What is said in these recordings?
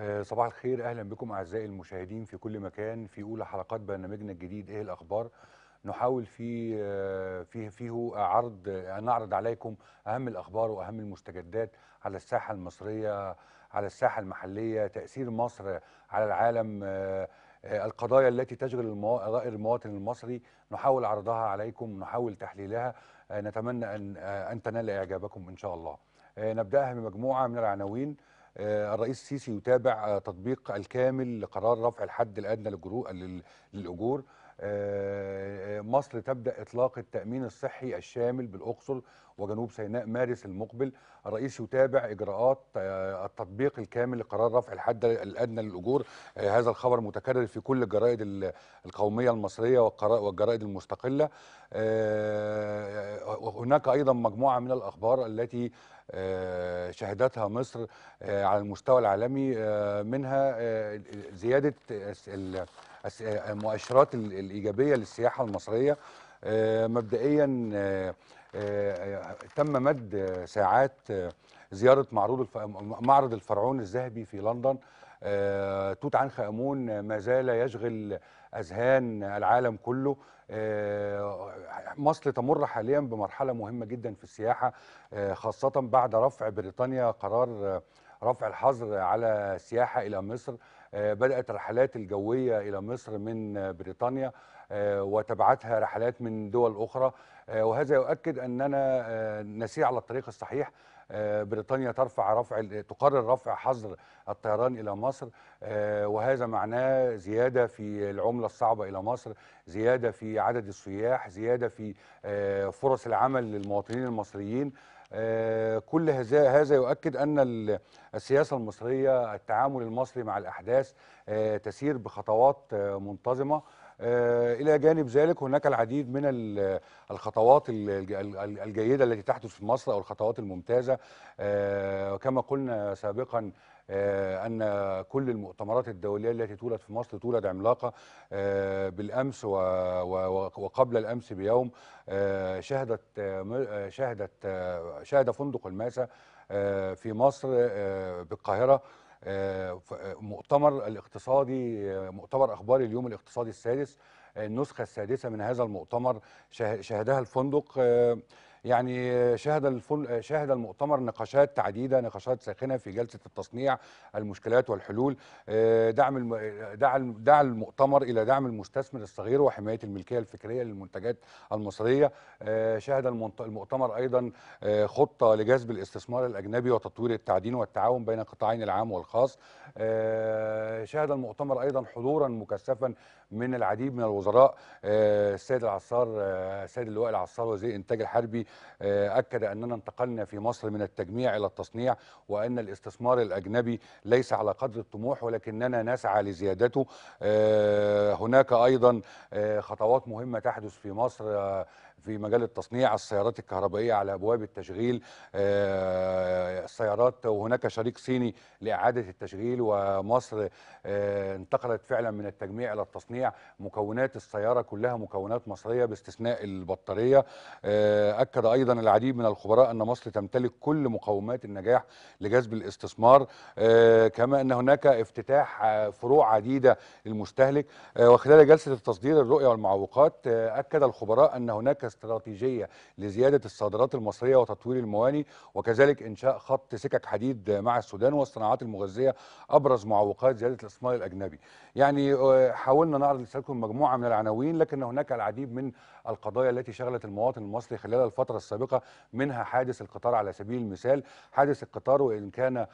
آه، صباح الخير اهلا بكم اعزائي المشاهدين في كل مكان في اولى حلقات برنامجنا الجديد ايه الاخبار نحاول في آه، فيه فيه عرض آه، نعرض عليكم اهم الاخبار واهم المستجدات على الساحه المصريه على الساحه المحليه تاثير مصر على العالم القضايا التي تشغل المواطن المصري نحاول عرضها عليكم نحاول تحليلها نتمنى ان ان تنال اعجابكم ان شاء الله نبداها بمجموعه من العناوين آه، الرئيس السيسي يتابع آه، تطبيق الكامل لقرار رفع الحد الادنى للاجور آه، مصر تبدا اطلاق التامين الصحي الشامل بالاقصر وجنوب سيناء مارس المقبل الرئيس يتابع اجراءات التطبيق الكامل لقرار رفع الحد الادنى للاجور هذا الخبر متكرر في كل الجرائد القوميه المصريه والجرائد المستقله هناك ايضا مجموعه من الاخبار التي آه، شهدتها مصر آه، على المستوى العالمي آه، منها زياده المؤشرات الايجابيه للسياحه المصريه مبدئيا تم مد ساعات زياره معروض معرض الفرعون الذهبي في لندن آه، توت عنخ امون ما زال يشغل اذهان العالم كله آه، مصر تمر حاليا بمرحله مهمه جدا في السياحه آه، خاصه بعد رفع بريطانيا قرار رفع الحظر على السياحه الى مصر بدات الرحلات الجويه الى مصر من بريطانيا وتبعتها رحلات من دول اخرى وهذا يؤكد اننا نسير على الطريق الصحيح آه، بريطانيا ترفع رفع تقرر رفع حظر الطيران الى مصر آه، وهذا معناه زياده في العمله الصعبه الى مصر زياده في عدد السياح زياده في آه، فرص العمل للمواطنين المصريين كل هذا هذا يؤكد ان السياسه المصريه التعامل المصري مع الاحداث تسير بخطوات منتظمه آه، الى جانب ذلك هناك العديد من الخطوات الجيده التي تحدث في مصر او الخطوات الممتازه آه، كما قلنا سابقا آه، أن كل المؤتمرات الدولية التي تولد في مصر تولد عملاقة بالأمس وقبل الأمس بيوم شهدت شهدت شهد فندق الماسة في مصر بالقاهرة آه، آه، مؤتمر الاقتصادي آه، مؤتمر اخبار اليوم الاقتصادي السادس النسخة السادسة من هذا المؤتمر شهدها الفندق آه، يعني شهد الفل... شهد المؤتمر نقاشات عديده نقاشات ساخنه في جلسه التصنيع المشكلات والحلول آه، دعم الم... دعا دع المؤتمر الى دعم المستثمر الصغير وحمايه الملكيه الفكريه للمنتجات المصريه آه، شهد المؤتمر ايضا خطه لجذب الاستثمار الاجنبي وتطوير التعدين والتعاون بين قطاعين العام والخاص شهد المؤتمر ايضا حضورا مكثفا من العديد من الوزراء الوزراء آه، السيد العصار آه، السيد اللواء العصار وزير الانتاج الحربي آه، اكد اننا انتقلنا في مصر من التجميع الى التصنيع وان الاستثمار الاجنبي ليس على قدر الطموح ولكننا نسعى لزيادته هناك ايضا خطوات مهمه تحدث في مصر في مجال التصنيع السيارات الكهربائيه على ابواب التشغيل السيارات آه، وهناك شريك صيني لاعاده التشغيل ومصر آه، انتقلت فعلا من التجميع الى التصنيع مكونات السياره كلها مكونات مصريه باستثناء البطاريه آه، اكد ايضا العديد من الخبراء ان مصر تمتلك كل مقومات النجاح لجذب الاستثمار كما ان هناك افتتاح فروع عديده للمستهلك وخلال جلسه التصدير الرؤيه والمعوقات اكد الخبراء ان هناك استراتيجيه لزياده الصادرات المصريه وتطوير المواني وكذلك انشاء خط سكك حديد مع السودان والصناعات المغذيه ابرز معوقات زياده الاستثمار الاجنبي. يعني آه، حاولنا نعرض لسيادتكم مجموعه من العناوين لكن هناك العديد من القضايا التي شغلت المواطن المصري خلال الفتره السابقه منها حادث القطار على سبيل المثال، حادث القطار وان كان آه،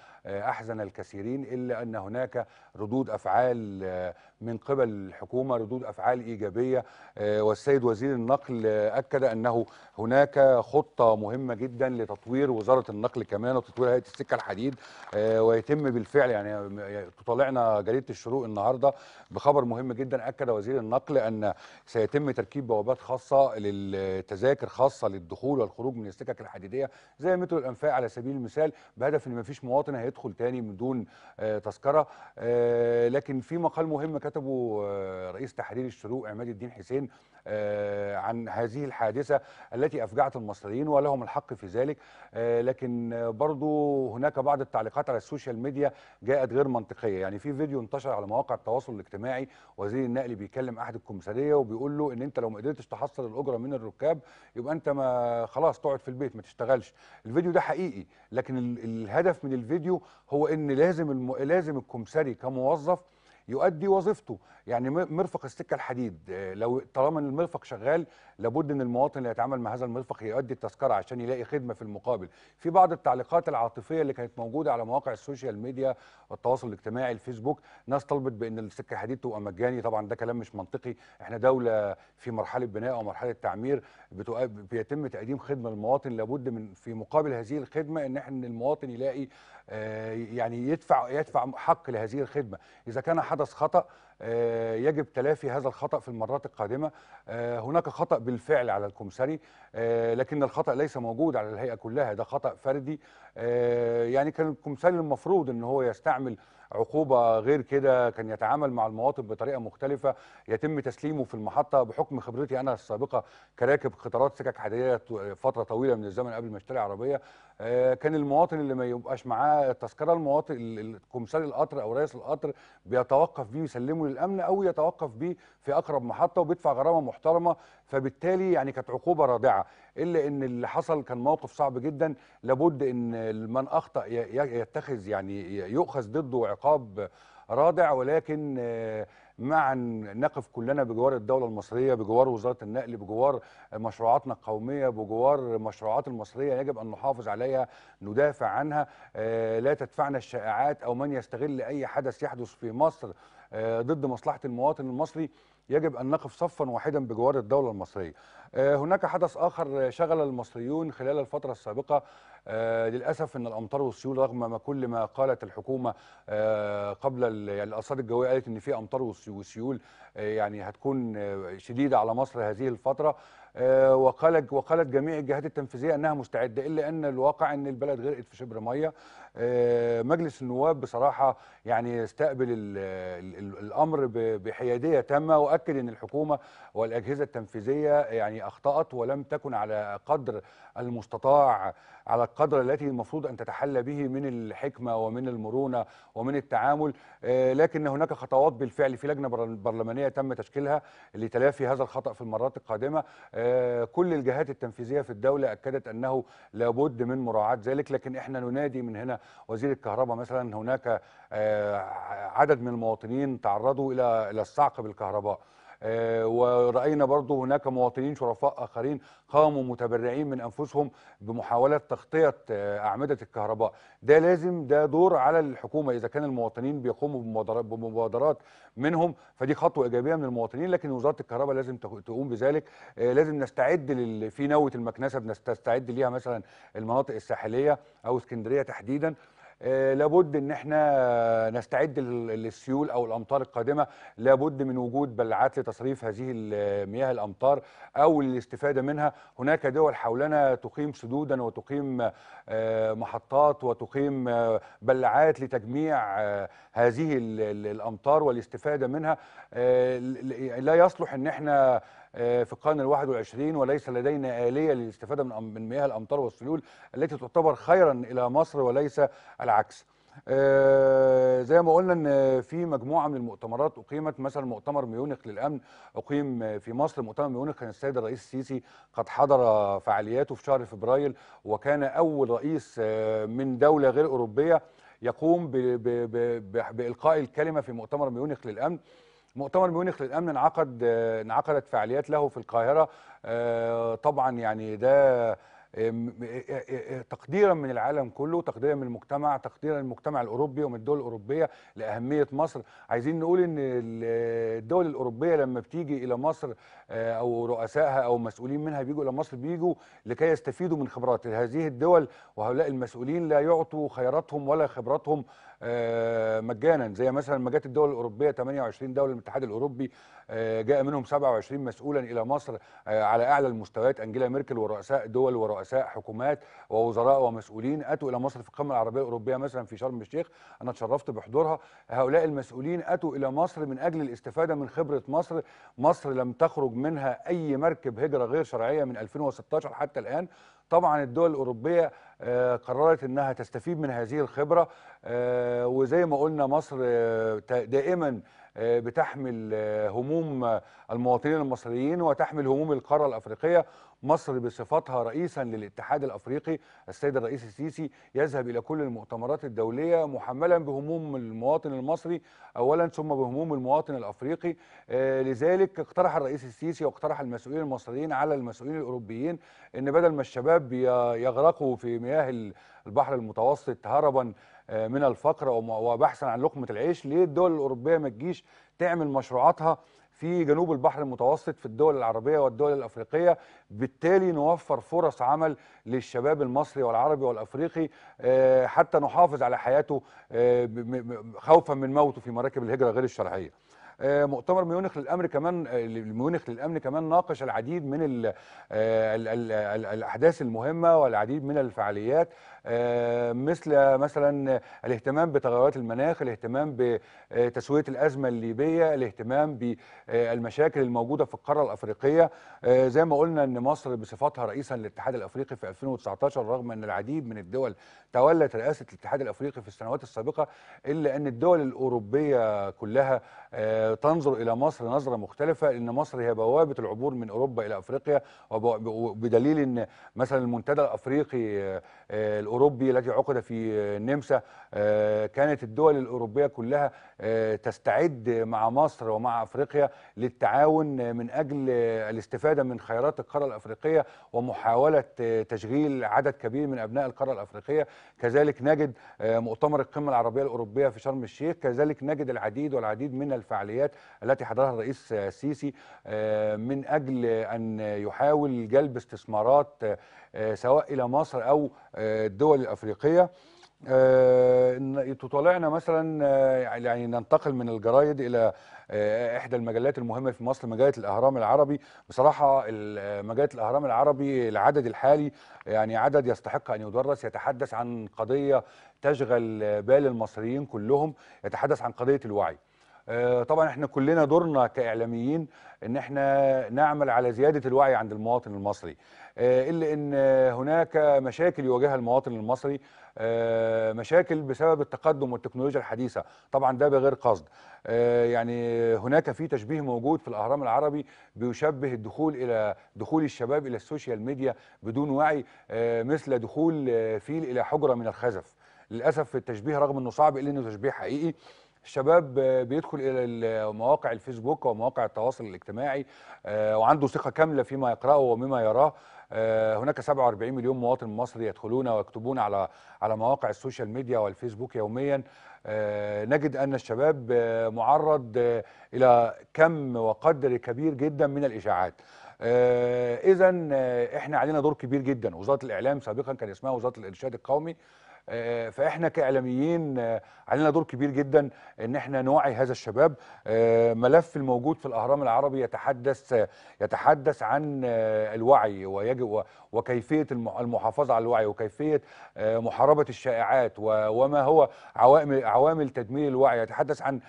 احزن الكثيرين الا ان هناك ردود افعال آه، من قبل الحكومه ردود افعال ايجابيه والسيد وزير النقل أكد أنه هناك خطة مهمة جدا لتطوير وزارة النقل كمان وتطوير هيئة السكة الحديد آه، ويتم بالفعل يعني تطلعنا جريدة الشروق النهاردة بخبر مهم جدا أكد وزير النقل أن سيتم تركيب بوابات خاصة للتذاكر خاصة للدخول والخروج من السكك الحديدية زي مترو الأنفاق على سبيل المثال بهدف أن مفيش مواطن هيدخل تاني بدون آه، تذكرة آه، لكن في مقال مهم كتبه رئيس تحرير الشروق عماد الدين حسين عن هذه الحادثة التي أفجعت المصريين ولهم الحق في ذلك آه، لكن برضو هناك بعض التعليقات على السوشيال ميديا جاءت غير منطقية يعني في فيديو انتشر على مواقع التواصل الاجتماعي وزير النقل بيكلم أحد الكمسارية وبيقول له إن أنت لو ما قدرتش تحصل الأجرة من الركاب يبقى أنت ما خلاص تقعد في البيت ما تشتغلش الفيديو ده حقيقي لكن الهدف من الفيديو هو إن لازم الم... لازم الكمساري كموظف يؤدي وظيفته يعني مرفق السكه الحديد آه، لو طالما ان المرفق شغال لابد ان المواطن اللي يتعامل مع هذا المرفق يؤدي التذكره عشان يلاقي خدمه في المقابل في بعض التعليقات العاطفيه اللي كانت موجوده على مواقع السوشيال ميديا والتواصل الاجتماعي الفيسبوك ناس طلبت بان السكه الحديد تبقى مجاني طبعا ده كلام مش منطقي احنا دوله في مرحله بناء او مرحله تعمير بيتم تقديم خدمه للمواطن لابد من في مقابل هذه الخدمه ان احنا المواطن يلاقي آه، يعني يدفع يدفع حق لهذه الخدمه اذا كان حدث خطا آه، يجب تلافي هذا الخطا في المرات القادمه آه، هناك خطا بالفعل على الكمثري لكن الخطا ليس موجود على الهيئه كلها ده خطا فردي يعني كان الكمثري المفروض ان هو يستعمل عقوبه غير كده كان يتعامل مع المواطن بطريقه مختلفه يتم تسليمه في المحطه بحكم خبرتي انا السابقه كراكب قطارات سكك حديديه فتره طويله من الزمن قبل ما اشتري عربيه آه، كان المواطن اللي ما يبقاش معاه التذكره المواطن كمثال القطر او رئيس القطر بيتوقف بيه ويسلمه للامن او يتوقف بيه في اقرب محطه وبيدفع غرامه محترمه فبالتالي يعني كانت عقوبه رادعه الا ان اللي حصل كان موقف صعب جدا لابد ان من اخطا يتخذ يعني يؤخذ ضده عقاب رادع ولكن آه، معا نقف كلنا بجوار الدوله المصريه بجوار وزاره النقل بجوار مشروعاتنا القوميه بجوار مشروعات المصريه يجب ان نحافظ عليها ندافع عنها آه، لا تدفعنا الشائعات او من يستغل اي حدث يحدث في مصر آه، ضد مصلحه المواطن المصري يجب ان نقف صفا واحدا بجوار الدوله المصريه. آه، هناك حدث اخر شغل المصريون خلال الفتره السابقه آه، للاسف ان الامطار والسيول رغم ما كل ما قالت الحكومه قبل يعني الأصاد الجويه قالت ان في امطار وسيول يعني هتكون شديده على مصر هذه الفتره وقالت جميع الجهات التنفيذيه انها مستعده الا ان الواقع ان البلد غرقت في شبر ميه آه، مجلس النواب بصراحه يعني استقبل الامر بحياديه تامه واكد ان الحكومه والاجهزه التنفيذيه يعني اخطات ولم تكن على قدر المستطاع على القدر التي المفروض ان تتحلى به من الحكمه ومن المرونه ومن التعامل آه، لكن هناك خطوات بالفعل في لجنه برلمانيه تم تشكيلها لتلافي هذا الخطا في المرات القادمه آه، كل الجهات التنفيذيه في الدوله اكدت انه لابد من مراعاه ذلك لكن احنا ننادي من هنا وزير الكهرباء مثلا هناك آه، عدد من المواطنين تعرضوا الى الى الصعق بالكهرباء آه، ورأينا برضو هناك مواطنين شرفاء آخرين قاموا متبرعين من أنفسهم بمحاولة تغطية آه، أعمدة الكهرباء ده لازم ده دور على الحكومة إذا كان المواطنين بيقوموا بمبادرات منهم فدي خطوة إيجابية من المواطنين لكن وزارة الكهرباء لازم تقوم بذلك آه، لازم نستعد لل... في نوة المكنسة بنستعد ليها مثلا المناطق الساحلية أو اسكندرية تحديدا آه، لابد ان احنا نستعد للسيول او الامطار القادمه لابد من وجود بلعات لتصريف هذه المياه الامطار او الاستفاده منها هناك دول حولنا تقيم سدودا وتقيم آه، محطات وتقيم آه، بلعات لتجميع هذه الامطار والاستفاده منها لا يصلح ان احنا آه، في القرن الواحد والعشرين وليس لدينا آلية للاستفادة من من مياه الأمطار والسيول التي تعتبر خيرا إلى مصر وليس العكس آه، زي ما قلنا ان في مجموعه من المؤتمرات اقيمت مثلا مؤتمر ميونخ للامن اقيم في مصر مؤتمر ميونخ كان السيد الرئيس السيسي قد حضر فعالياته في شهر فبراير وكان اول رئيس آه، من دوله غير اوروبيه يقوم بالقاء الكلمه في مؤتمر ميونخ للامن مؤتمر ميونخ للامن انعقد انعقدت فعاليات له في القاهره آه، طبعا يعني ده آه، آه، تقديرا من العالم كله تقديرا من المجتمع تقديرا من المجتمع الاوروبي ومن الدول الاوروبيه لاهميه مصر عايزين نقول ان الدول الاوروبيه لما بتيجي الى مصر او رؤسائها او مسؤولين منها بيجوا الى مصر بيجوا لكي يستفيدوا من خبرات هذه الدول وهؤلاء المسؤولين لا يعطوا خياراتهم ولا خبراتهم آه، مجانا زي مثلا ما جت الدول الاوروبيه 28 دوله الاتحاد الاوروبي آه، جاء منهم 27 مسؤولا الى مصر آه، على اعلى المستويات انجيلا ميركل ورؤساء دول ورؤساء حكومات ووزراء ومسؤولين اتوا الى مصر في القمه العربيه الاوروبيه مثلا في شرم الشيخ انا اتشرفت بحضورها هؤلاء المسؤولين اتوا الى مصر من اجل الاستفاده من خبره مصر مصر لم تخرج منها اي مركب هجره غير شرعيه من 2016 حتى الان طبعا الدول الاوروبيه آه، قررت انها تستفيد من هذه الخبره آه، وزي ما قلنا مصر آه، دائما بتحمل هموم المواطنين المصريين وتحمل هموم القاره الافريقيه مصر بصفتها رئيسا للاتحاد الافريقي السيد الرئيس السيسي يذهب الى كل المؤتمرات الدوليه محملا بهموم المواطن المصري اولا ثم بهموم المواطن الافريقي آه، لذلك اقترح الرئيس السيسي واقترح المسؤولين المصريين على المسؤولين الاوروبيين ان بدل ما الشباب يغرقوا في مياه البحر المتوسط هربا آه، من الفقر وبحثا عن لقمه العيش ليه الدول الاوروبيه ما تجيش تعمل مشروعاتها في جنوب البحر المتوسط في الدول العربية والدول الأفريقية بالتالي نوفر فرص عمل للشباب المصري والعربي والأفريقي آه، حتى نحافظ على حياته آه، خوفا من موته في مراكب الهجرة غير الشرعية آه، مؤتمر ميونخ للامن كمان ميونخ للامن كمان ناقش العديد من الاحداث المهمه والعديد من الفعاليات آه، مثل مثلا الاهتمام بتغيرات المناخ الاهتمام بتسويه الازمه الليبيه الاهتمام بالمشاكل الموجوده في القاره الافريقيه آه، زي ما قلنا ان مصر بصفتها رئيسا للاتحاد الافريقي في 2019 رغم ان العديد من الدول تولت رئاسه الاتحاد الافريقي في السنوات السابقه الا ان الدول الاوروبيه كلها آه، تنظر الى مصر نظره مختلفه ان مصر هي بوابه العبور من اوروبا الى افريقيا وبدليل ان مثلا المنتدى الافريقي الأوروبي التي عقد في النمسا آه، كانت الدول الأوروبية كلها آه، تستعد مع مصر ومع أفريقيا للتعاون من أجل الاستفادة من خيرات القارة الأفريقية ومحاولة آه، تشغيل عدد كبير من أبناء القارة الأفريقية كذلك نجد مؤتمر القمة العربية الأوروبية في شرم الشيخ كذلك نجد العديد والعديد من الفعاليات التي حضرها الرئيس السيسي من أجل أن يحاول جلب استثمارات سواء إلى مصر أو دول الدول الافريقيه آه، تطالعنا مثلا آه، يعني ننتقل من الجرايد الى آه، احدى المجلات المهمه في مصر مجله الاهرام العربي بصراحه مجله الاهرام العربي العدد الحالي يعني عدد يستحق ان يدرس يتحدث عن قضيه تشغل بال المصريين كلهم يتحدث عن قضيه الوعي آه، طبعا احنا كلنا دورنا كاعلاميين ان احنا نعمل على زياده الوعي عند المواطن المصري آه، الا ان هناك مشاكل يواجهها المواطن المصري آه، مشاكل بسبب التقدم والتكنولوجيا الحديثه طبعا ده بغير قصد يعني هناك في تشبيه موجود في الاهرام العربي بيشبه الدخول الى دخول الشباب الى السوشيال ميديا بدون وعي مثل دخول فيل الى حجره من الخزف للاسف التشبيه رغم انه صعب الا انه تشبيه حقيقي الشباب بيدخل الى مواقع الفيسبوك ومواقع التواصل الاجتماعي آه، وعنده ثقه كامله فيما يقراه ومما يراه آه، هناك 47 مليون مواطن مصري يدخلون ويكتبون على على مواقع السوشيال ميديا والفيسبوك يوميا آه، نجد ان الشباب معرض الى كم وقدر كبير جدا من الاشاعات اذا احنا علينا دور كبير جدا وزاره الاعلام سابقا كان اسمها وزاره الارشاد القومي آه، فاحنا كاعلاميين آه، علينا دور كبير جدا ان احنا نوعي هذا الشباب آه، ملف الموجود في الاهرام العربي يتحدث يتحدث عن الوعي ويجب وكيفيه المحافظه على الوعي وكيفيه محاربه الشائعات وما هو عوامل عوامل تدمير الوعي يتحدث عن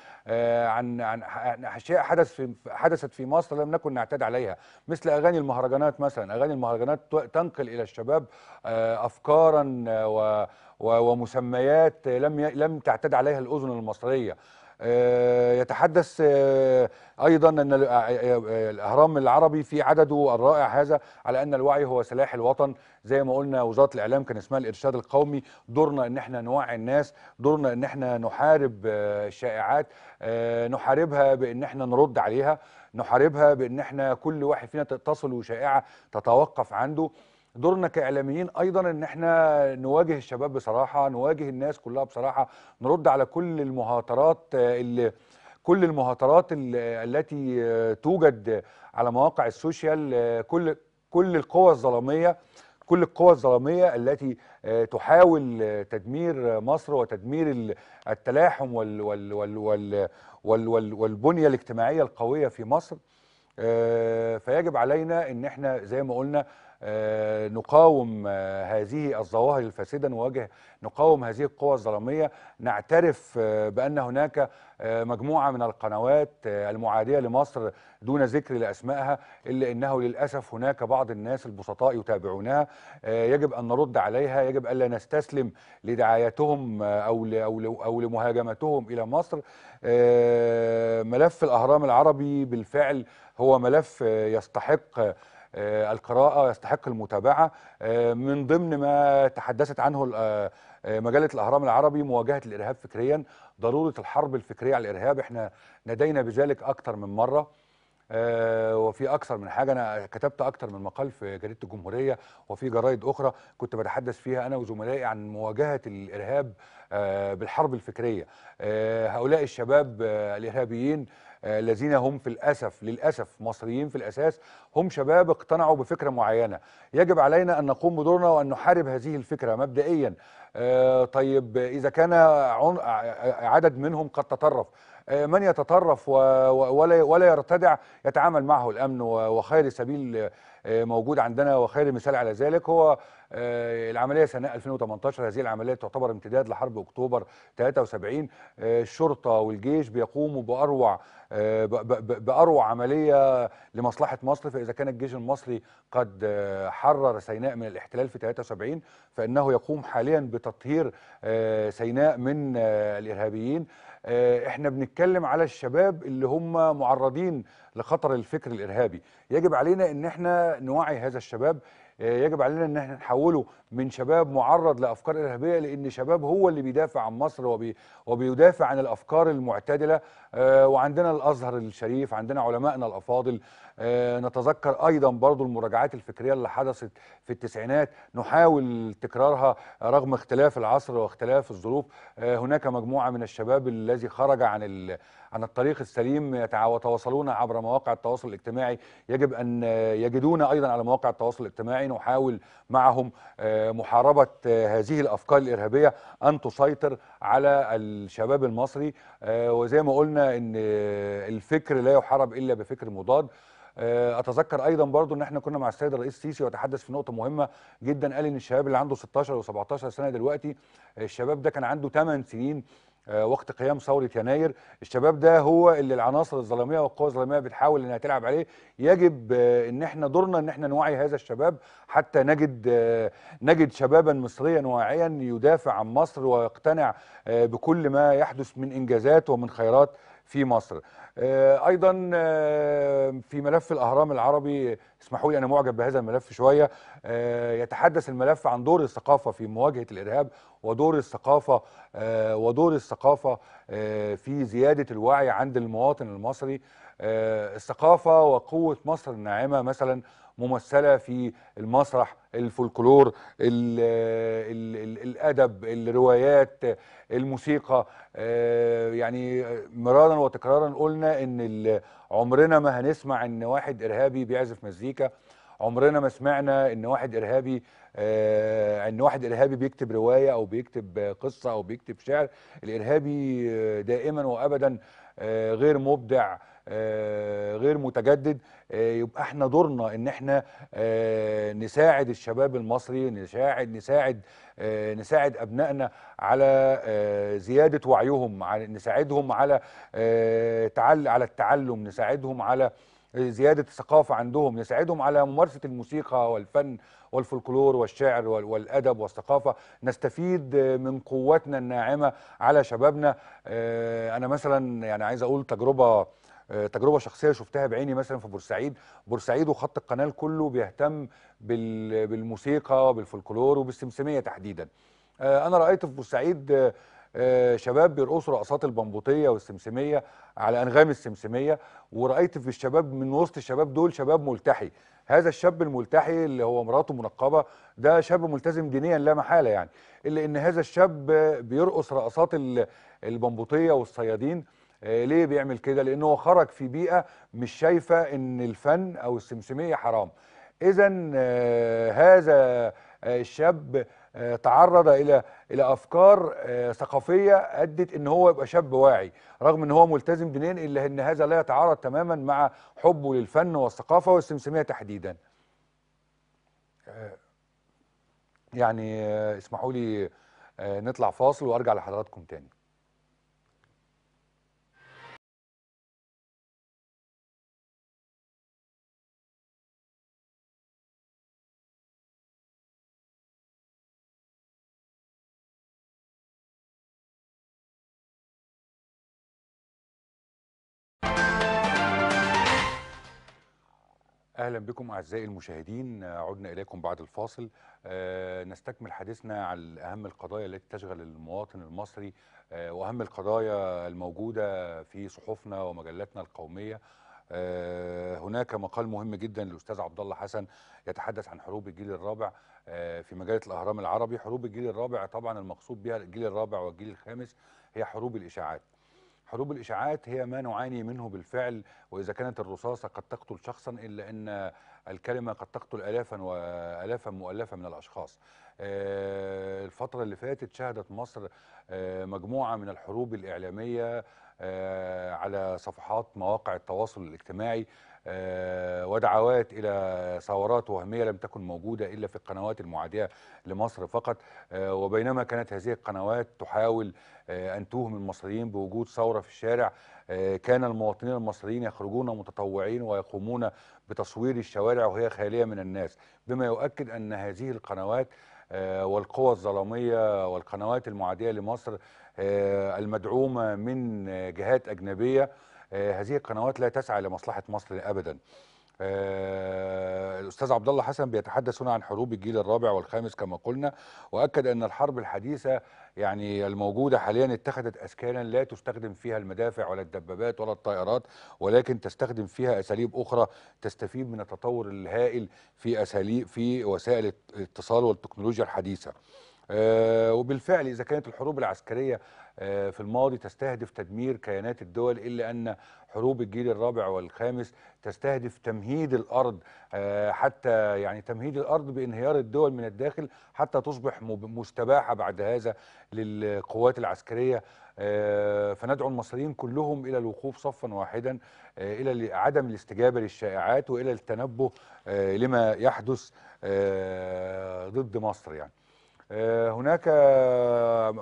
عن عن اشياء حدث في حدثت في مصر لم نكن نعتاد عليها مثل اغاني المهرجانات مثلا اغاني المهرجانات تنقل الى الشباب افكارا و ومسميات لم لم تعتد عليها الاذن المصريه آه، يتحدث آه، ايضا ان آه، الاهرام العربي في عدده الرائع هذا على ان الوعي هو سلاح الوطن زي ما قلنا وزاره الاعلام كان اسمها الارشاد القومي دورنا ان احنا نوعي الناس دورنا ان احنا نحارب الشائعات نحاربها بان احنا نرد عليها نحاربها بان احنا كل واحد فينا تصل شائعه تتوقف عنده دورنا كاعلاميين ايضا ان احنا نواجه الشباب بصراحه نواجه الناس كلها بصراحه نرد على كل المهاترات آه، اللي كل المهاترات التي آه، توجد على مواقع السوشيال آه، كل كل القوى الظلاميه كل القوى الظلامية التي تحاول تدمير مصر وتدمير التلاحم وال وال وال وال وال وال والبنية الاجتماعية القوية في مصر فيجب علينا ان احنا زي ما قلنا آه، نقاوم آه، هذه الظواهر الفاسدة نواجه نقاوم هذه القوى الظلامية نعترف آه، بأن هناك مجموعة من القنوات المعادية لمصر دون ذكر لأسمائها إلا أنه للأسف هناك بعض الناس البسطاء يتابعونها يجب أن نرد عليها يجب ألا نستسلم لدعايتهم أو أو لمهاجمتهم إلى مصر ملف الأهرام العربي بالفعل هو ملف يستحق آه، القراءه يستحق المتابعه آه، من ضمن ما تحدثت عنه آه، مجله الاهرام العربي مواجهه الارهاب فكريا ضروره الحرب الفكريه على الارهاب احنا نادينا بذلك اكثر من مره وفي اكثر من حاجه انا كتبت اكثر من مقال في جريده الجمهوريه وفي جرايد اخرى كنت بتحدث فيها انا وزملائي عن مواجهه الارهاب بالحرب الفكريه هؤلاء الشباب الارهابيين آه، الذين هم في الأسف للأسف مصريين في الأساس هم شباب اقتنعوا بفكرة معينة يجب علينا أن نقوم بدورنا وأن نحارب هذه الفكرة مبدئيا آه، طيب إذا كان عدد منهم قد تطرف آه، من يتطرف ولا ولا يرتدع يتعامل معه الامن وخير سبيل موجود عندنا وخير مثال على ذلك هو آه، العمليه سنه 2018 هذه العمليه تعتبر امتداد لحرب اكتوبر 73 آه، الشرطه والجيش بيقوموا باروع آه، باروع عمليه لمصلحه مصر فاذا كان الجيش المصري قد حرر سيناء من الاحتلال في 73 فانه يقوم حاليا بتطهير سيناء من الارهابيين آه، احنا بنتكلم على الشباب اللي هم معرضين لخطر الفكر الارهابي يجب علينا ان احنا نوعي هذا الشباب آه، يجب علينا ان احنا نحوله من شباب معرض لافكار ارهابيه لان شباب هو اللي بيدافع عن مصر وبي وبيدافع عن الافكار المعتدله آه، وعندنا الازهر الشريف عندنا علمائنا الافاضل آه، نتذكر ايضا برضو المراجعات الفكريه اللي حدثت في التسعينات نحاول تكرارها رغم اختلاف العصر واختلاف الظروف آه، هناك مجموعه من الشباب الذي خرج عن عن الطريق السليم يتواصلون عبر مواقع التواصل الاجتماعي يجب ان يجدون ايضا على مواقع التواصل الاجتماعي نحاول معهم محاربة هذه الأفكار الإرهابية أن تسيطر على الشباب المصري آه، وزي ما قلنا أن الفكر لا يحارب إلا بفكر مضاد آه، اتذكر ايضا برضو ان احنا كنا مع السيد الرئيس السيسي وتحدث في نقطه مهمه جدا قال ان الشباب اللي عنده 16 و17 سنه دلوقتي الشباب ده كان عنده 8 سنين آه، وقت قيام ثوره يناير الشباب ده هو اللي العناصر الظلاميه والقوى الظلاميه بتحاول انها تلعب عليه يجب آه، ان احنا دورنا ان احنا نوعي هذا الشباب حتى نجد آه، نجد شبابا مصريا واعيا يدافع عن مصر ويقتنع بكل ما يحدث من انجازات ومن خيرات في مصر آه، ايضا آه، في ملف الاهرام العربي اسمحوا لي انا معجب بهذا الملف شويه آه، يتحدث الملف عن دور الثقافه في مواجهه الارهاب ودور الثقافه ودور الثقافه في زياده الوعي عند المواطن المصري الثقافه وقوه مصر الناعمه مثلا ممثله في المسرح الفولكلور ال ال ال الادب الروايات الموسيقى آه، يعني مرارا وتكرارا قلنا ان عمرنا ما هنسمع ان واحد ارهابي بيعزف مزيكا عمرنا ما سمعنا ان واحد ارهابي آه، ان واحد ارهابي بيكتب روايه او بيكتب قصه او بيكتب شعر الارهابي دائما وابدا آه، غير مبدع آه، غير متجدد يبقى احنا دورنا ان احنا نساعد الشباب المصري نساعد نساعد نساعد ابنائنا على زياده وعيهم على نساعدهم على على التعلم نساعدهم على زياده الثقافه عندهم نساعدهم على ممارسه الموسيقى والفن والفولكلور والشعر والادب والثقافه نستفيد من قوتنا الناعمه على شبابنا آه، انا مثلا يعني عايز اقول تجربه آه، تجربه شخصيه شفتها بعيني مثلا في بورسعيد بورسعيد وخط القناه كله بيهتم بالموسيقى وبالفولكلور وبالسمسميه تحديدا آه، انا رايت في بورسعيد آه، شباب بيرقصوا رقصات البمبوطيه والسمسميه على انغام السمسميه ورايت في الشباب من وسط الشباب دول شباب ملتحي هذا الشاب الملتحي اللي هو مراته منقبه ده شاب ملتزم دينيا لا محاله يعني الا ان هذا الشاب بيرقص رقصات البمبوطيه والصيادين آه، ليه بيعمل كده لانه خرج في بيئه مش شايفه ان الفن او السمسميه حرام اذا آه، هذا الشاب آه، تعرض الى الى افكار آه، ثقافيه ادت ان هو يبقى شاب واعي رغم ان هو ملتزم دينيا الا ان هذا لا يتعارض تماما مع حبه للفن والثقافه والسمسميه تحديدا آه، يعني اسمحوا لي نطلع فاصل وارجع لحضراتكم تاني اهلا بكم اعزائي المشاهدين عدنا اليكم بعد الفاصل آه، نستكمل حديثنا عن اهم القضايا التي تشغل المواطن المصري آه، واهم القضايا الموجوده في صحفنا ومجلاتنا القوميه آه، هناك مقال مهم جدا للاستاذ عبد الله حسن يتحدث عن حروب الجيل الرابع في مجله الاهرام العربي حروب الجيل الرابع طبعا المقصود بها الجيل الرابع والجيل الخامس هي حروب الاشاعات حروب الإشاعات هي ما نعاني منه بالفعل وإذا كانت الرصاصة قد تقتل شخصا إلا أن الكلمة قد تقتل آلافا وآلافا مؤلفة من الأشخاص آه، الفترة اللي فاتت شهدت مصر آه، مجموعة من الحروب الإعلامية آه، على صفحات مواقع التواصل الاجتماعي آه، ودعوات إلى ثورات وهمية لم تكن موجودة إلا في القنوات المعادية لمصر فقط آه، وبينما كانت هذه القنوات تحاول أن توهم المصريين بوجود ثورة في الشارع كان المواطنين المصريين يخرجون متطوعين ويقومون بتصوير الشوارع وهي خالية من الناس بما يؤكد أن هذه القنوات والقوى الظلامية والقنوات المعادية لمصر آه، المدعومه من جهات اجنبيه آه، هذه القنوات لا تسعى لمصلحه مصر ابدا آه، الاستاذ عبد الله حسن بيتحدث هنا عن حروب الجيل الرابع والخامس كما قلنا واكد ان الحرب الحديثه يعني الموجوده حاليا اتخذت اشكالا لا تستخدم فيها المدافع ولا الدبابات ولا الطائرات ولكن تستخدم فيها اساليب اخرى تستفيد من التطور الهائل في اساليب في وسائل الاتصال والتكنولوجيا الحديثه آه، وبالفعل إذا كانت الحروب العسكرية آه، في الماضي تستهدف تدمير كيانات الدول إلا أن حروب الجيل الرابع والخامس تستهدف تمهيد الأرض آه، حتى يعني تمهيد الأرض بانهيار الدول من الداخل حتى تصبح مستباحة بعد هذا للقوات العسكرية فندعو المصريين كلهم إلى الوقوف صفا واحدا إلى عدم الاستجابة للشائعات وإلى التنبه لما يحدث ضد مصر يعني آه، هناك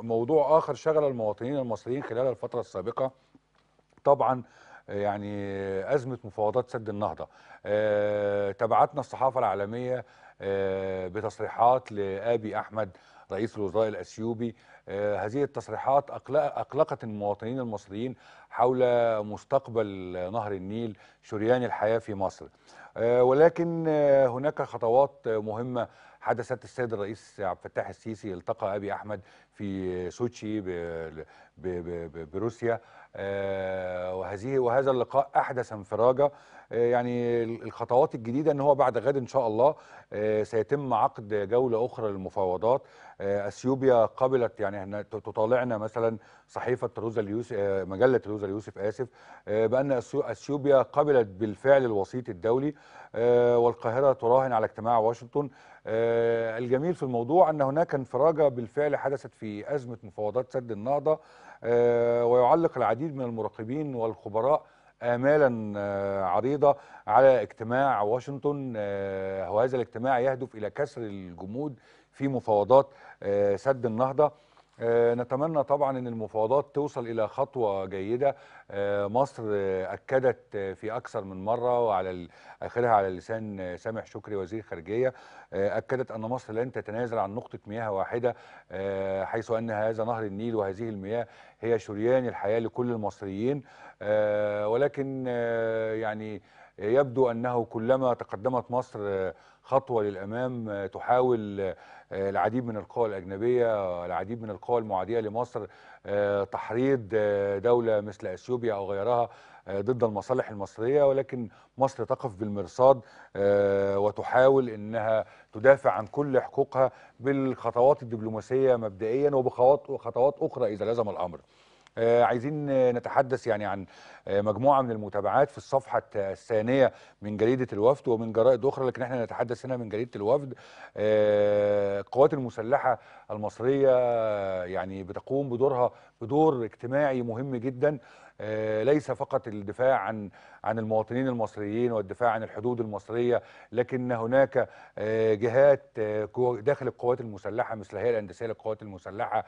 موضوع آخر شغل المواطنين المصريين خلال الفترة السابقة طبعا يعني أزمة مفاوضات سد النهضة آه، تبعتنا الصحافة العالمية آه، بتصريحات لآبي أحمد رئيس الوزراء الأثيوبي هذه التصريحات أقلقت المواطنين المصريين حول مستقبل نهر النيل شريان الحياة في مصر ولكن هناك خطوات مهمة حدثت السيد الرئيس عبد الفتاح السيسي التقى ابي احمد في سوتشي بروسيا آه، وهذه وهذا اللقاء احدث انفراجه آه، يعني الخطوات الجديده ان هو بعد غد ان شاء الله آه، سيتم عقد جوله اخرى للمفاوضات آه، اثيوبيا قبلت يعني تطالعنا مثلا صحيفه روزا اليوسف مجله روزا اليوسف اسف بان اثيوبيا قبلت بالفعل الوسيط الدولي والقاهره تراهن على اجتماع واشنطن الجميل في الموضوع ان هناك انفراجه بالفعل حدثت في ازمه مفاوضات سد النهضه ويعلق العديد من المراقبين والخبراء آمالا آه، عريضة على اجتماع واشنطن آه، وهذا الاجتماع يهدف إلى كسر الجمود في مفاوضات آه، سد النهضة آه، نتمنى طبعا ان المفاوضات توصل الى خطوه جيده آه، مصر اكدت في اكثر من مره وعلى اخرها على لسان سامح شكري وزير خارجيه آه، اكدت ان مصر لن تتنازل عن نقطه مياه واحده حيث ان هذا نهر النيل وهذه المياه هي شريان الحياه لكل المصريين ولكن يعني يبدو انه كلما تقدمت مصر خطوه للامام تحاول آه، العديد من القوى الأجنبية العديد من القوى المعادية لمصر آه، تحريض آه، دولة مثل أثيوبيا أو غيرها ضد المصالح المصرية ولكن مصر تقف بالمرصاد وتحاول أنها تدافع عن كل حقوقها بالخطوات الدبلوماسية مبدئيا وبخطوات أخرى إذا لزم الأمر آه، عايزين نتحدث يعني عن آه، مجموعه من المتابعات في الصفحه الثانيه من جريده الوفد ومن جرائد اخرى لكن احنا نتحدث هنا من جريده الوفد آه، القوات المسلحه المصريه يعني بتقوم بدورها بدور اجتماعي مهم جدا آه، ليس فقط الدفاع عن عن المواطنين المصريين والدفاع عن الحدود المصريه لكن هناك آه، جهات آه، داخل القوات المسلحه مثل الهيئه الهندسيه للقوات المسلحه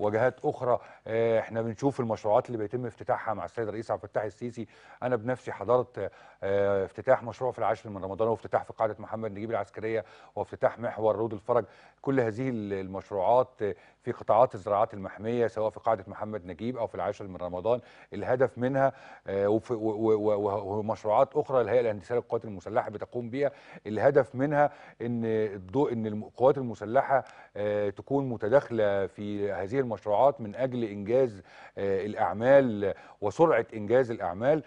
وجهات اخرى احنا بنشوف المشروعات اللي بيتم افتتاحها مع السيد الرئيس عبد الفتاح السيسي انا بنفسي حضرت افتتاح مشروع في العاشر من رمضان وافتتاح في قاعده محمد نجيب العسكريه وافتتاح محور رود الفرج كل هذه المشروعات في قطاعات الزراعات المحميه سواء في قاعده محمد نجيب او في العاشر من رمضان الهدف منها آه، ومشروعات اخرى الهيئه الهندسيه للقوات المسلحه بتقوم بها الهدف منها ان الضوء ان القوات المسلحه آه، تكون متداخله في هذه المشروعات من اجل انجاز آه، الاعمال وسرعه انجاز الاعمال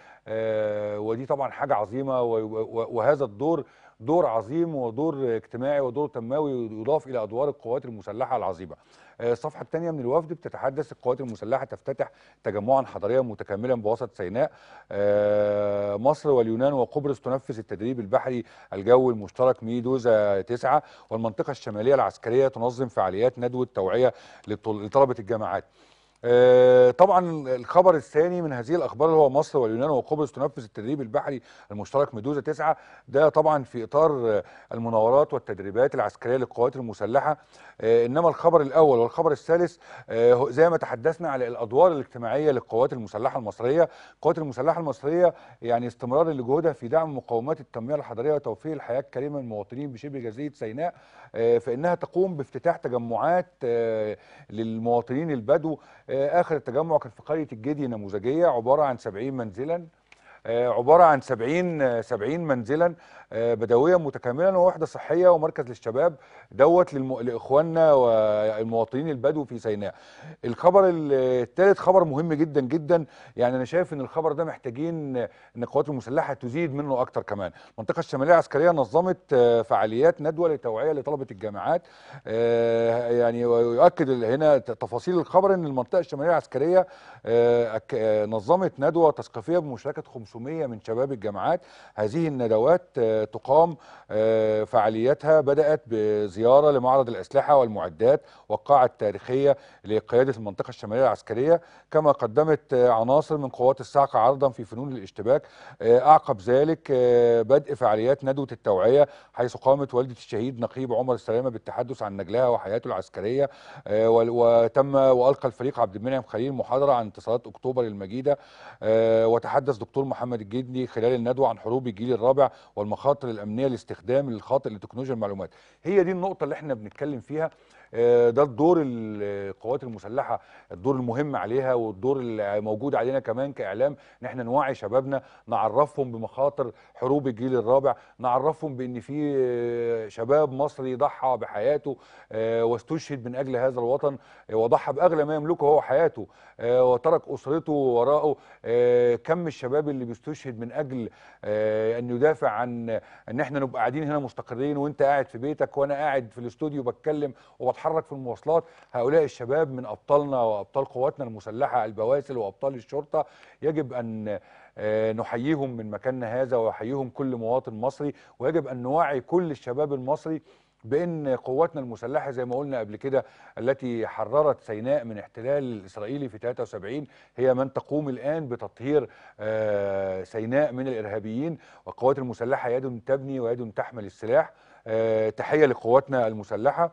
ودي طبعا حاجه عظيمه وهذا الدور دور عظيم ودور اجتماعي ودور تنموي يضاف الى ادوار القوات المسلحه العظيمه الصفحه آه، الثانيه من الوفد بتتحدث القوات المسلحه تفتتح تجمعا حضاريا متكاملا بوسط سيناء آه، مصر واليونان وقبرص تنفذ التدريب البحري الجوي المشترك ميدوزا 9 والمنطقه الشماليه العسكريه تنظم فعاليات ندوه توعيه لطلبه الجامعات آه، طبعا الخبر الثاني من هذه الاخبار اللي هو مصر واليونان وقبرص تنفذ التدريب البحري المشترك ميدوزا 9 ده طبعا في اطار المناورات والتدريبات العسكريه للقوات المسلحه آه، انما الخبر الاول والخبر الثالث آه، زي ما تحدثنا على الادوار الاجتماعيه للقوات المسلحه المصريه، القوات المسلحه المصريه يعني استمرار لجهودها في دعم مقاومات التنميه الحضريه وتوفير الحياه الكريمه للمواطنين بشبه جزيره سيناء فانها تقوم بافتتاح تجمعات للمواطنين البدو آه، اخر التجمع كان في قريه الجدي نموذجيه عباره عن 70 منزلا آه، عباره عن 70 70 آه، منزلا آه، بدويه متكاملا ووحده صحيه ومركز للشباب دوت لاخواننا والمواطنين البدو في سيناء. الخبر الثالث خبر مهم جدا جدا يعني انا شايف ان الخبر ده محتاجين ان القوات المسلحه تزيد منه اكتر كمان. المنطقه الشماليه العسكريه نظمت فعاليات ندوه لتوعيه لطلبه الجامعات يعني ويؤكد هنا تفاصيل الخبر ان المنطقه الشماليه العسكريه نظمت ندوه تثقيفيه بمشاركه 500 من شباب الجامعات هذه الندوات آه، تقام آه، فعاليتها بدأت بزيارة لمعرض الأسلحة والمعدات والقاعة التاريخية لقيادة المنطقة الشمالية العسكرية كما قدمت آه، عناصر من قوات الصاعقة عرضا في فنون الاشتباك أعقب ذلك بدء فعاليات ندوة التوعية حيث قامت والدة الشهيد نقيب عمر السلامة بالتحدث عن نجلها وحياته العسكرية وتم وألقى الفريق عبد المنعم خليل محاضرة عن انتصارات أكتوبر المجيدة وتحدث دكتور محمد محمد الجدني خلال الندوه عن حروب الجيل الرابع والمخاطر الامنيه لاستخدام الخاطئ لتكنولوجيا المعلومات هي دي النقطه اللي احنا بنتكلم فيها آه، ده الدور القوات المسلحه الدور المهم عليها والدور الموجود علينا كمان كاعلام ان احنا نوعي شبابنا نعرفهم بمخاطر حروب الجيل الرابع نعرفهم بان في آه، شباب مصري ضحى بحياته آه، واستشهد من اجل هذا الوطن وضحى باغلى ما يملكه هو حياته وترك اسرته وراءه كم الشباب اللي بيستشهد من اجل ان يدافع عن ان احنا نبقى قاعدين هنا مستقرين وانت قاعد في بيتك وانا قاعد في الاستوديو بتكلم وبتحرك بتتحرك في المواصلات هؤلاء الشباب من ابطالنا وابطال قواتنا المسلحه البواسل وابطال الشرطه يجب ان آه، نحييهم من مكاننا هذا ويحييهم كل مواطن مصري ويجب ان نوعي كل الشباب المصري بان قواتنا المسلحه زي ما قلنا قبل كده التي حررت سيناء من احتلال الاسرائيلي في 73 هي من تقوم الان بتطهير آه، سيناء من الارهابيين والقوات المسلحه يد تبني ويد تحمل السلاح آه، تحيه لقواتنا المسلحه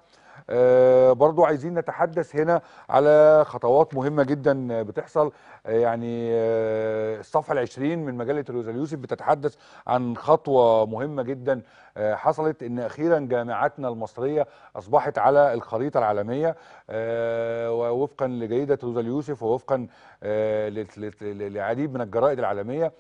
آه، برضو عايزين نتحدث هنا على خطوات مهمه جدا بتحصل آه، يعني آه، الصفحه العشرين من مجله الوزير يوسف بتتحدث عن خطوه مهمه جدا حصلت ان اخيرا جامعاتنا المصريه اصبحت على الخريطه العالميه ووفقا لجيده روزا يوسف ووفقا لعديد من الجرائد العالميه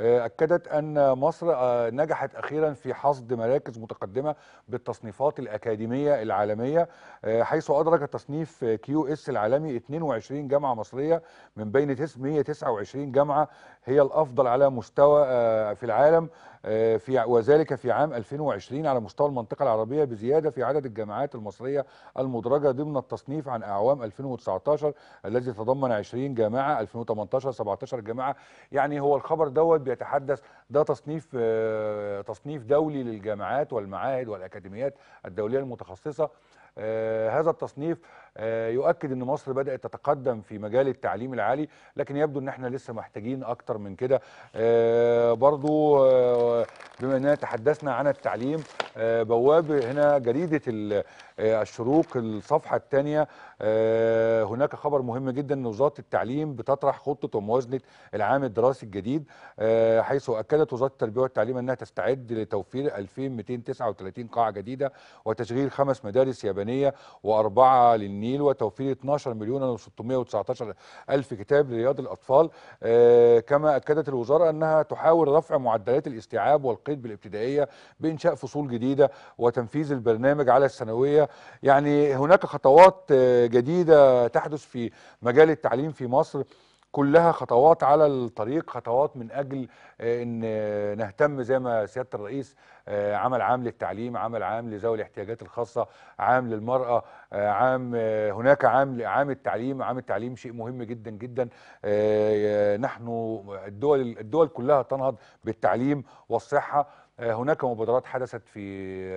أكدت أن مصر آه، نجحت أخيرا في حصد مراكز متقدمة بالتصنيفات الأكاديمية العالمية آه، حيث أدرك تصنيف كيو اس العالمي 22 جامعة مصرية من بين 129 جامعة هي الأفضل على مستوى آه، في العالم آه، في وذلك في عام 2020 على مستوى المنطقة العربية بزيادة في عدد الجامعات المصرية المدرجة ضمن التصنيف عن أعوام 2019 الذي تضمن 20 جامعة 2018 17 جامعة يعني هو الخبر دوت بيتحدث ده تصنيف آه، تصنيف دولي للجامعات والمعاهد والأكاديميات الدولية المتخصصة آه، هذا التصنيف آه، يؤكد ان مصر بدات تتقدم في مجال التعليم العالي لكن يبدو ان احنا لسه محتاجين اكتر من كده آه، برضو آه، بما اننا تحدثنا عن التعليم بواب هنا جريده الشروق الصفحه الثانيه هناك خبر مهم جدا ان وزاره التعليم بتطرح خطه وموازنه العام الدراسي الجديد حيث اكدت وزاره التربيه والتعليم انها تستعد لتوفير 2239 قاعه جديده وتشغيل خمس مدارس يابانيه واربعه للنيل النيل وتوفير 12 مليون و619 ألف كتاب لرياض الأطفال آه، كما أكدت الوزارة أنها تحاول رفع معدلات الاستيعاب والقيد بالابتدائية بإنشاء فصول جديدة وتنفيذ البرنامج على الثانوية يعني هناك خطوات آه، جديدة تحدث في مجال التعليم في مصر كلها خطوات على الطريق خطوات من اجل آه، ان آه، نهتم زي ما سياده الرئيس آه، عمل عام للتعليم عمل عام لذوي الاحتياجات الخاصه عام للمراه عام هناك عام عام التعليم عام التعليم شيء مهم جدا جدا نحن الدول الدول كلها تنهض بالتعليم والصحه آه، هناك مبادرات حدثت في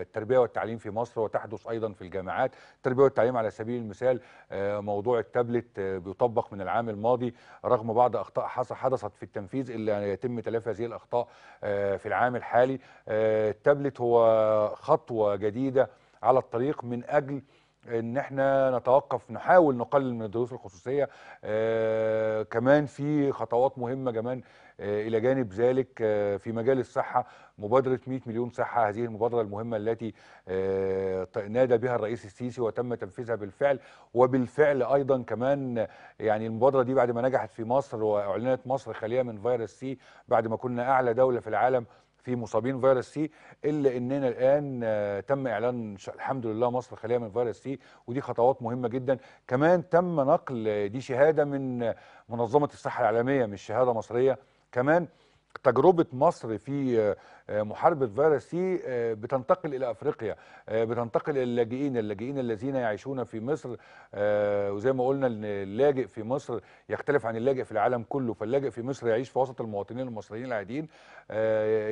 التربيه والتعليم في مصر وتحدث ايضا في الجامعات، التربيه والتعليم على سبيل المثال آه، موضوع التابلت آه، بيطبق من العام الماضي رغم بعض اخطاء حدثت في التنفيذ الا يتم تلافي هذه الاخطاء في العام الحالي، التابلت هو خطوه جديده على الطريق من اجل ان احنا نتوقف نحاول نقلل من الضيوف الخصوصيه آه كمان في خطوات مهمه كمان آه، الى جانب ذلك آه، في مجال الصحه مبادره 100 مليون صحه هذه المبادره المهمه التي آه، نادى بها الرئيس السيسي وتم تنفيذها بالفعل وبالفعل ايضا كمان يعني المبادره دي بعد ما نجحت في مصر واعلنت مصر خاليه من فيروس سي بعد ما كنا اعلى دوله في العالم في مصابين فيروس سي الا اننا الان تم اعلان الحمد لله مصر خاليه من فيروس سي ودي خطوات مهمه جدا كمان تم نقل دي شهاده من منظمه الصحه العالميه مش شهاده مصريه كمان تجربه مصر في آه، محاربه فيروس سي آه، بتنتقل الى افريقيا آه، بتنتقل الى اللاجئين اللاجئين الذين يعيشون في مصر وزي ما قلنا ان اللاجئ في مصر يختلف عن اللاجئ في العالم كله فاللاجئ في مصر يعيش في وسط المواطنين المصريين العاديين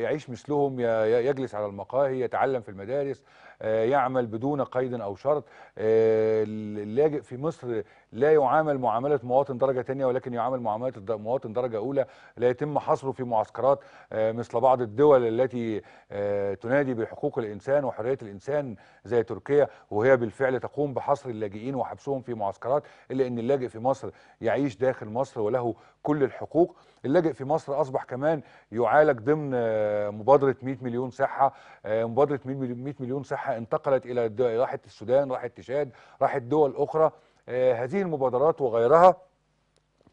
يعيش مثلهم يجلس على المقاهي يتعلم في المدارس يعمل بدون قيد او شرط اللاجئ في مصر لا يعامل معامله مواطن درجه ثانيه ولكن يعامل معامله مواطن درجه اولى لا يتم حصره في معسكرات مثل بعض الدول التي التي آه، تنادي بحقوق الإنسان وحرية الإنسان زي تركيا وهي بالفعل تقوم بحصر اللاجئين وحبسهم في معسكرات إلا أن اللاجئ في مصر يعيش داخل مصر وله كل الحقوق اللاجئ في مصر أصبح كمان يعالج ضمن آه، مبادرة 100 مليون صحة آه، مبادرة 100 مليون صحة انتقلت إلى راحت السودان راحت تشاد راحت دول أخرى هذه المبادرات وغيرها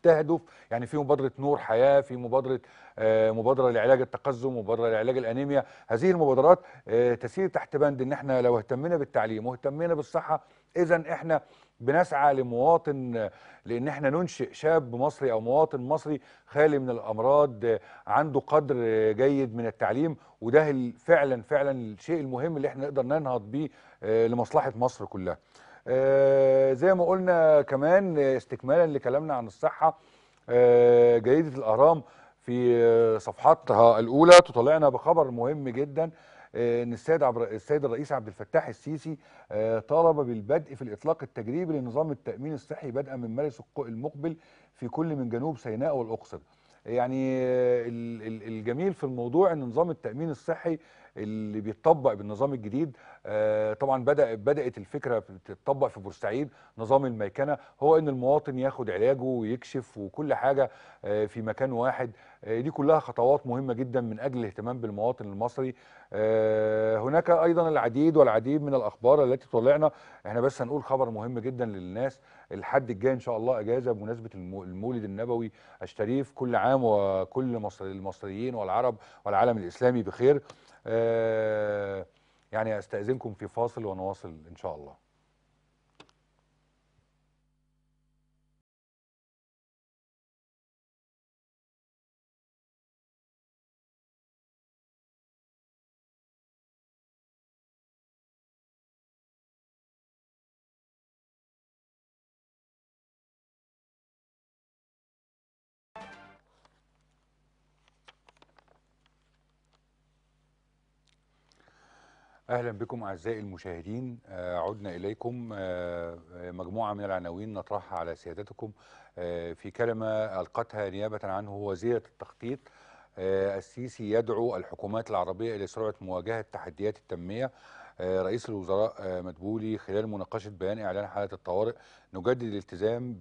بتهدف يعني في مبادره نور حياه في مبادره آه، مبادره لعلاج التقزم مبادره لعلاج الانيميا هذه المبادرات آه، تسير تحت بند ان احنا لو اهتمينا بالتعليم واهتمينا بالصحه اذا احنا بنسعى لمواطن آه، لان احنا ننشئ شاب مصري او مواطن مصري خالي من الامراض عنده قدر جيد من التعليم وده فعلا فعلا الشيء المهم اللي احنا نقدر ننهض بيه لمصلحه مصر كلها آه، زي ما قلنا كمان استكمالا لكلامنا عن الصحه آه، جريده الاهرام في آه، صفحتها الاولى تطلعنا بخبر مهم جدا ان السيد عبر السيد الرئيس عبد الفتاح السيسي طالب بالبدء في الاطلاق التجريبي لنظام التامين الصحي بدءا من مارس المقبل في كل من جنوب سيناء والاقصر يعني الجميل في الموضوع ان نظام التامين الصحي اللي بيتطبق بالنظام الجديد آه، طبعا بدا بدات الفكره تتطبق في بورسعيد نظام الميكنه هو ان المواطن ياخد علاجه ويكشف وكل حاجه آه، في مكان واحد آه، دي كلها خطوات مهمه جدا من اجل الاهتمام بالمواطن المصري هناك ايضا العديد والعديد من الاخبار التي طلعنا احنا بس هنقول خبر مهم جدا للناس الحد الجاي ان شاء الله اجازه بمناسبه المولد النبوي الشريف كل عام وكل المصريين والعرب والعالم الاسلامي بخير ويعني آه، استاذنكم في فاصل ونواصل ان شاء الله اهلا بكم اعزائي المشاهدين آه، عدنا اليكم آه، آه، مجموعه من العناوين نطرحها على سيادتكم في كلمه القتها نيابه عنه وزيره التخطيط السيسي يدعو الحكومات العربيه الى سرعه مواجهه تحديات التنميه رئيس الوزراء مدبولي خلال مناقشه بيان اعلان حاله الطوارئ نجدد الالتزام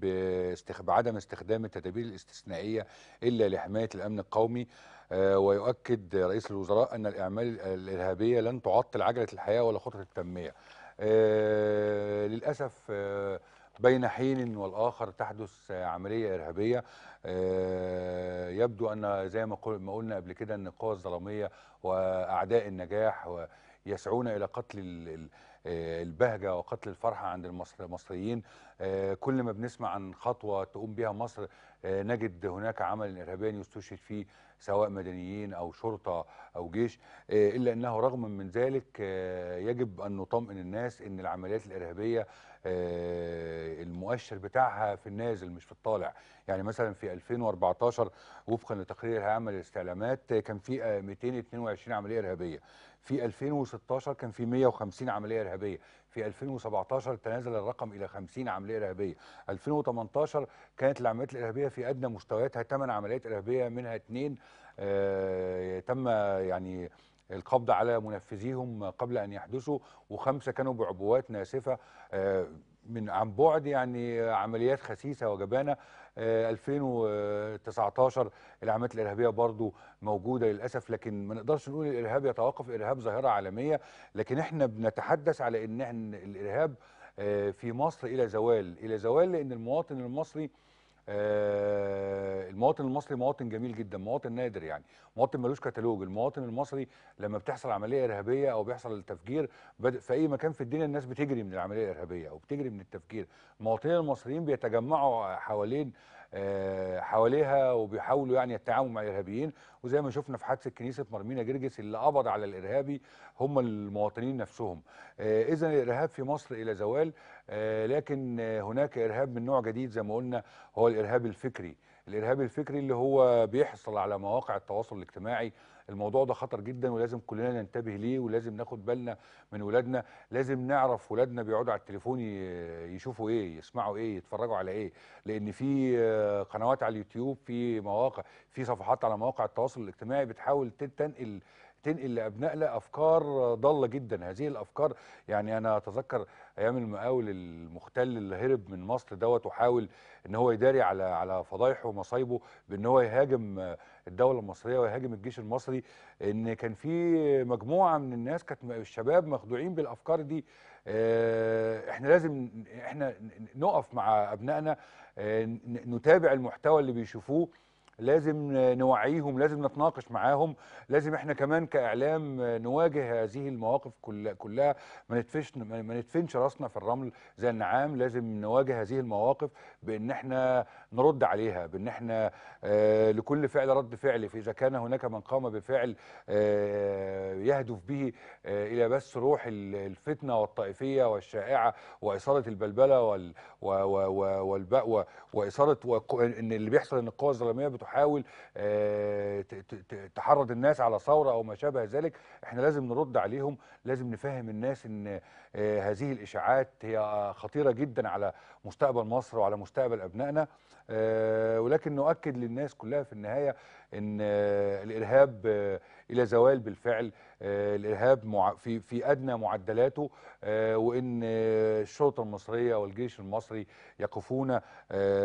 بعدم استخدام التدابير الاستثنائيه الا لحمايه الامن القومي آه، ويؤكد رئيس الوزراء أن الأعمال الإرهابية لن تعطل عجلة الحياة ولا خطة التنمية آه، للأسف آه، بين حين والآخر تحدث عملية إرهابية آه، يبدو أن زي ما قلنا قبل كده أن القوى الظلامية وأعداء النجاح يسعون إلى قتل آه، البهجة وقتل الفرحة عند المصريين آه، كل ما بنسمع عن خطوة تقوم بها مصر نجد هناك عمل إرهابي يستشهد فيه سواء مدنيين أو شرطة أو جيش إلا أنه رغم من ذلك يجب أن نطمئن الناس أن العمليات الإرهابية آه، المؤشر بتاعها في النازل مش في الطالع يعني مثلا في 2014 وفقا لتقرير العامة للاستعلامات كان في 222 آه، عملية إرهابية في 2016 كان في 150 عملية إرهابية في 2017 تنازل الرقم إلى 50 عملية إرهابية 2018 كانت العمليات الإرهابية في أدنى مستوياتها 8 عمليات إرهابية منها 2 آه، تم يعني القبض على منفذيهم قبل أن يحدثوا وخمسة كانوا بعبوات ناسفة آه، من عن بعد يعني عمليات خسيسة وجبانة 2019 آه، العمليات الإرهابية برضو موجودة للأسف لكن ما نقدرش نقول الإرهاب يتوقف الإرهاب ظاهرة عالمية لكن احنا بنتحدث على إن الإرهاب آه، في مصر إلى زوال إلى زوال لأن المواطن المصري آه، المواطن المصري مواطن جميل جدا مواطن نادر يعني مواطن ملوش كتالوج المواطن المصري لما بتحصل عمليه ارهابيه او بيحصل تفجير في اي مكان في الدنيا الناس بتجري من العمليه الارهابيه او بتجري من التفجير المواطنين المصريين بيتجمعوا حوالين آه، حواليها وبيحاولوا يعني التعامل مع الارهابيين وزي ما شفنا في حادثه كنيسه مرمينا جرجس اللي قبض على الارهابي هم المواطنين نفسهم آه، اذا الارهاب في مصر الى زوال آه، لكن هناك ارهاب من نوع جديد زي ما قلنا هو الارهاب الفكري الارهاب الفكري اللي هو بيحصل على مواقع التواصل الاجتماعي الموضوع ده خطر جدا ولازم كلنا ننتبه ليه ولازم ناخد بالنا من ولادنا لازم نعرف ولادنا بيقعدوا على التليفون يشوفوا ايه يسمعوا ايه يتفرجوا على ايه لان في آه، قنوات على اليوتيوب في مواقع في صفحات على مواقع التواصل الاجتماعي بتحاول تنقل تنقل لابنائنا افكار ضاله جدا هذه الافكار يعني انا اتذكر ايام المقاول المختل اللي هرب من مصر دوت وحاول ان هو يداري على على فضايحه ومصايبه بان هو يهاجم الدوله المصريه ويهاجم الجيش المصري ان كان في مجموعه من الناس كانت الشباب مخدوعين بالافكار دي آه، احنا لازم احنا نقف مع ابنائنا آه، نتابع المحتوى اللي بيشوفوه لازم نوعيهم لازم نتناقش معاهم لازم احنا كمان كاعلام نواجه هذه المواقف كلها ما ندفنش ما ندفنش راسنا في الرمل زي النعام لازم نواجه هذه المواقف بان احنا نرد عليها بان احنا آه، لكل فعل رد فعل فاذا كان هناك من قام بفعل آه، يهدف به آه، الى بس روح الفتنه والطائفيه والشائعه واثاره البلبله وال واثاره ان اللي بيحصل ان القوى الظلاميه تحاول آه، تحرض الناس على ثوره او ما شابه ذلك احنا لازم نرد عليهم لازم نفهم الناس ان آه، هذه الاشاعات هي خطيره جدا على مستقبل مصر وعلى مستقبل ابنائنا آه، ولكن نؤكد للناس كلها في النهايه ان الارهاب الى زوال بالفعل الارهاب في في ادنى معدلاته وان الشرطه المصريه والجيش المصري يقفون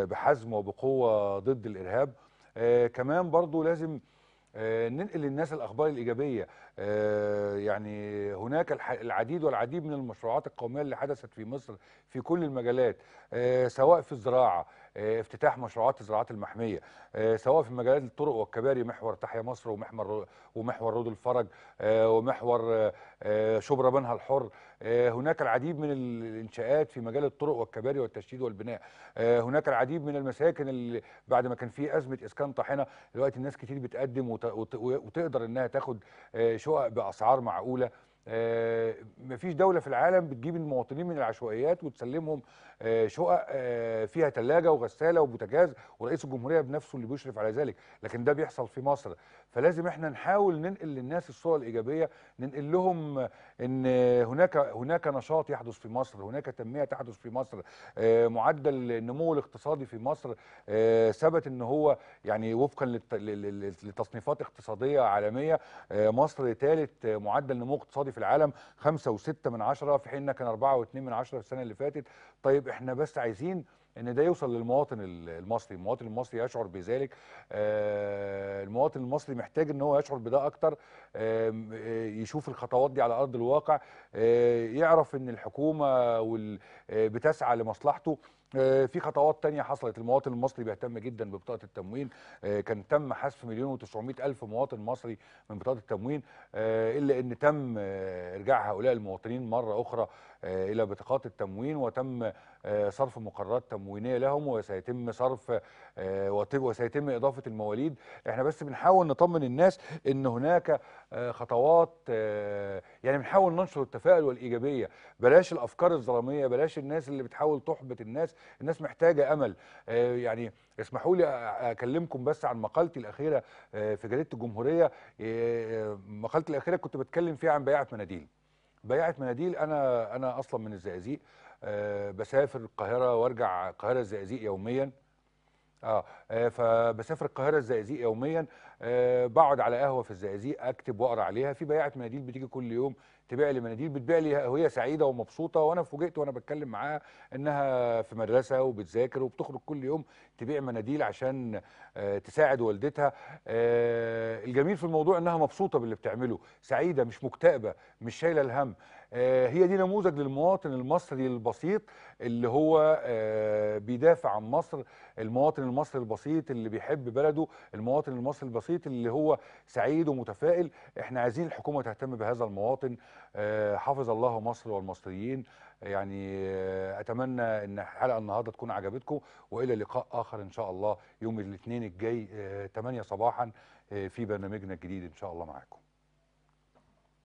بحزم وبقوه ضد الارهاب آه كمان برضو لازم آه ننقل للناس الاخبار الايجابيه آه يعني هناك العديد والعديد من المشروعات القوميه اللي حدثت في مصر في كل المجالات آه سواء في الزراعه آه، افتتاح مشروعات الزراعات المحميه آه، سواء في مجالات الطرق والكباري محور تحيا مصر ومحور ومحور رود الفرج آه، ومحور شبرا بنها الحر هناك العديد من الانشاءات في مجال الطرق والكباري والتشديد والبناء هناك العديد من المساكن اللي بعد ما كان في ازمه اسكان طاحنه دلوقتي الناس كتير بتقدم وتقدر انها تاخد شقق باسعار معقوله آه، مفيش دوله في العالم بتجيب المواطنين من العشوائيات وتسلمهم آه، شقق آه، فيها تلاجة وغساله وبوتاجاز ورئيس الجمهوريه بنفسه اللي بيشرف على ذلك لكن ده بيحصل في مصر فلازم احنا نحاول ننقل للناس الصوره الايجابيه ننقل لهم ان هناك هناك نشاط يحدث في مصر هناك تنميه تحدث في مصر معدل النمو الاقتصادي في مصر ثبت ان هو يعني وفقا لتصنيفات اقتصاديه عالميه مصر ثالث معدل نمو اقتصادي في العالم خمسة وستة من عشرة في حين كان أربعة واثنين من 10 السنه اللي فاتت طيب احنا بس عايزين ان ده يوصل للمواطن المصري المواطن المصري يشعر بذلك آه، المواطن المصري محتاج ان هو يشعر بده اكتر آه، يشوف الخطوات دي على ارض الواقع آه، يعرف ان الحكومه بتسعى لمصلحته آه، في خطوات تانية حصلت المواطن المصري بيهتم جدا ببطاقة التموين آه، كان تم حذف مليون وتسعمائة ألف مواطن مصري من بطاقة التموين آه، إلا أن تم إرجاع هؤلاء المواطنين مرة أخرى إلى بطاقات التموين وتم صرف مقررات تموينية لهم وسيتم صرف وسيتم إضافة المواليد احنا بس بنحاول نطمن الناس أن هناك آه، خطوات آه، يعني بنحاول ننشر التفاؤل والايجابيه بلاش الافكار الظلاميه بلاش الناس اللي بتحاول تحبط الناس الناس محتاجه امل آه، يعني اسمحوا لي اكلمكم بس عن مقالتي الاخيره في جريده الجمهوريه مقالتي الاخيره كنت بتكلم فيها عن بياعه مناديل بياعه مناديل انا انا اصلا من الزقازيق بسافر القاهره وارجع القاهره الزقازيق يوميا آه. اه فبسافر القاهره الزقازيق يوميا آه بقعد على قهوه في الزقازيق اكتب واقرا عليها في بياعه مناديل بتيجي كل يوم تبيع لي مناديل بتبيع لي وهي سعيده ومبسوطه وانا فوجئت وانا بتكلم معاها انها في مدرسه وبتذاكر وبتخرج كل يوم تبيع مناديل عشان آه تساعد والدتها آه الجميل في الموضوع انها مبسوطه باللي بتعمله سعيده مش مكتئبه مش شايله الهم آه، هي دي نموذج للمواطن المصري البسيط اللي هو آه، بيدافع عن مصر المواطن المصري البسيط اللي بيحب بلده المواطن المصري البسيط اللي هو سعيد ومتفائل احنا عايزين الحكومة تهتم بهذا المواطن آه، حافظ الله مصر والمصريين يعني اتمنى ان حلقه النهارده تكون عجبتكم والى لقاء اخر ان شاء الله يوم الاثنين الجاي 8 صباحا في برنامجنا الجديد ان شاء الله معاكم